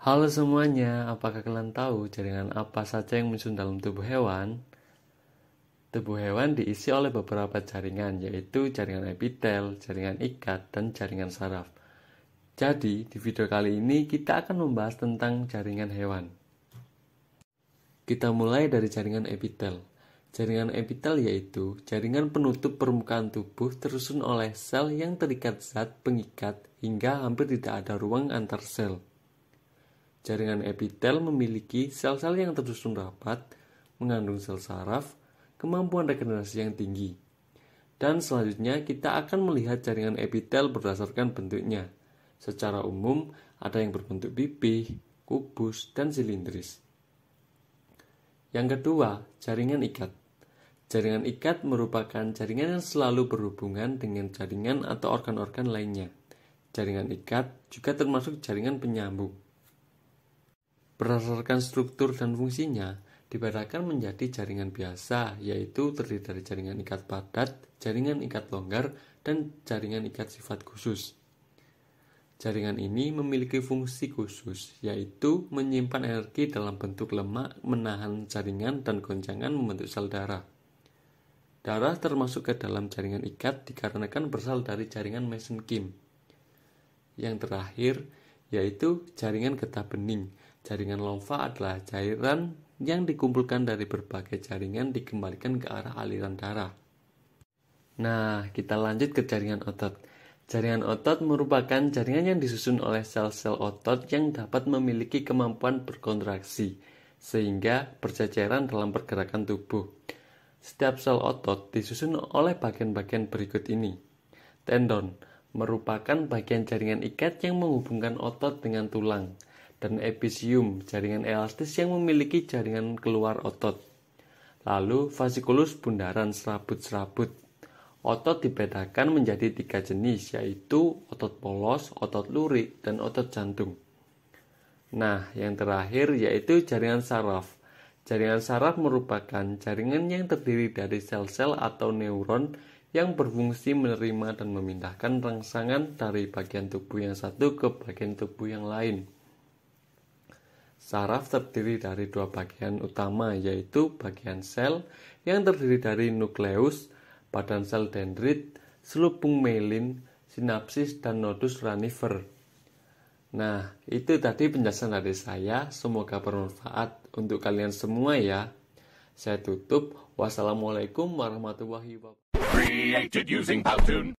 Halo semuanya, apakah kalian tahu jaringan apa saja yang muncul dalam tubuh hewan? Tubuh hewan diisi oleh beberapa jaringan, yaitu jaringan epitel, jaringan ikat, dan jaringan saraf. Jadi, di video kali ini kita akan membahas tentang jaringan hewan. Kita mulai dari jaringan epitel. Jaringan epitel yaitu jaringan penutup permukaan tubuh tersusun oleh sel yang terikat zat pengikat hingga hampir tidak ada ruang antar sel. Jaringan epitel memiliki sel-sel yang tersusun rapat, mengandung sel saraf, kemampuan regenerasi yang tinggi. Dan selanjutnya kita akan melihat jaringan epitel berdasarkan bentuknya. Secara umum, ada yang berbentuk pipih, kubus, dan silindris. Yang kedua, jaringan ikat. Jaringan ikat merupakan jaringan yang selalu berhubungan dengan jaringan atau organ-organ lainnya. Jaringan ikat juga termasuk jaringan penyambung berdasarkan struktur dan fungsinya dibedakan menjadi jaringan biasa, yaitu terdiri dari jaringan ikat padat, jaringan ikat longgar, dan jaringan ikat sifat khusus. Jaringan ini memiliki fungsi khusus, yaitu menyimpan energi dalam bentuk lemak, menahan jaringan dan goncangan membentuk sel darah. Darah termasuk ke dalam jaringan ikat dikarenakan berasal dari jaringan mesenkim. Yang terakhir, yaitu jaringan getah bening. Jaringan lomfa adalah cairan yang dikumpulkan dari berbagai jaringan dikembalikan ke arah aliran darah. Nah, kita lanjut ke jaringan otot. Jaringan otot merupakan jaringan yang disusun oleh sel-sel otot yang dapat memiliki kemampuan berkontraksi, sehingga berceceran dalam pergerakan tubuh. Setiap sel otot disusun oleh bagian-bagian berikut ini. Tendon, merupakan bagian jaringan ikat yang menghubungkan otot dengan tulang dan episium, jaringan elastis yang memiliki jaringan keluar otot. Lalu fasikulus bundaran serabut-serabut. Otot dibedakan menjadi tiga jenis yaitu otot polos, otot lurik, dan otot jantung. Nah, yang terakhir yaitu jaringan saraf. Jaringan saraf merupakan jaringan yang terdiri dari sel-sel atau neuron yang berfungsi menerima dan memindahkan rangsangan dari bagian tubuh yang satu ke bagian tubuh yang lain. Saraf terdiri dari dua bagian utama yaitu bagian sel yang terdiri dari nukleus, badan sel dendrit, selubung melin, sinapsis, dan nodus ranifer. Nah, itu tadi penjelasan dari saya. Semoga bermanfaat untuk kalian semua ya. Saya tutup. Wassalamualaikum warahmatullahi wabarakatuh.